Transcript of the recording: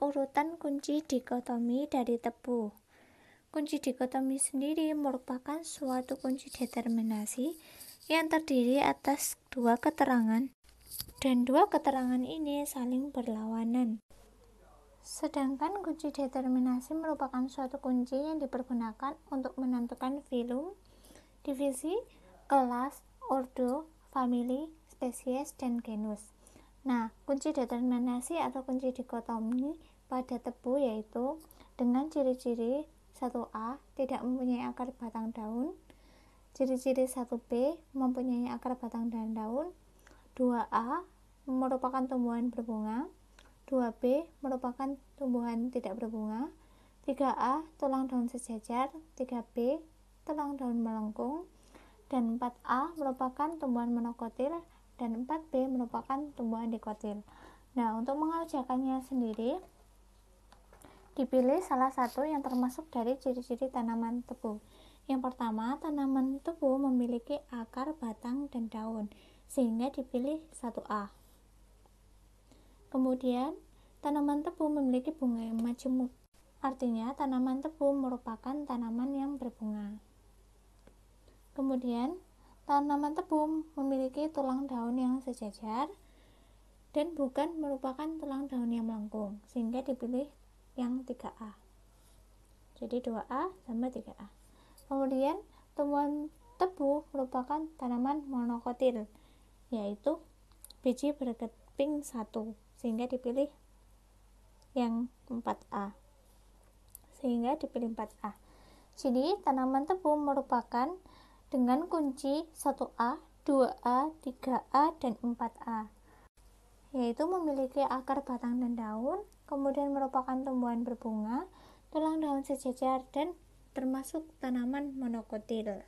urutan kunci dikotomi dari tebu. Kunci dikotomi sendiri merupakan suatu kunci determinasi yang terdiri atas dua keterangan dan dua keterangan ini saling berlawanan. Sedangkan kunci determinasi merupakan suatu kunci yang dipergunakan untuk menentukan filum, divisi, kelas, ordo, famili, spesies, dan genus. Nah, kunci determinasi atau kunci dikotomi pada tebu yaitu dengan ciri-ciri 1A tidak mempunyai akar batang daun, ciri-ciri 1B mempunyai akar batang dan daun, 2A merupakan tumbuhan berbunga, 2B merupakan tumbuhan tidak berbunga, 3A tulang daun sejajar, 3B tulang daun melengkung, dan 4A merupakan tumbuhan monokotil dan 4B merupakan tumbuhan dikotil. Nah, untuk mengerjakannya sendiri, Dipilih salah satu yang termasuk dari ciri-ciri tanaman tebu. Yang pertama, tanaman tebu memiliki akar, batang, dan daun, sehingga dipilih 1A. Kemudian, tanaman tebu memiliki bunga yang majemuk. Artinya, tanaman tebu merupakan tanaman yang berbunga. Kemudian, tanaman tebu memiliki tulang daun yang sejajar dan bukan merupakan tulang daun yang melengkung, sehingga dipilih yang 3A. Jadi 2A sama 3A. Kemudian tumbuhan tebu merupakan tanaman monokotil yaitu biji berkeping satu sehingga dipilih yang 4A. Sehingga dipilih 4A. Jadi tanaman tebu merupakan dengan kunci 1A, 2A, 3A, dan 4A yaitu memiliki akar batang dan daun, kemudian merupakan tumbuhan berbunga, tulang daun sejajar, dan termasuk tanaman monokotil.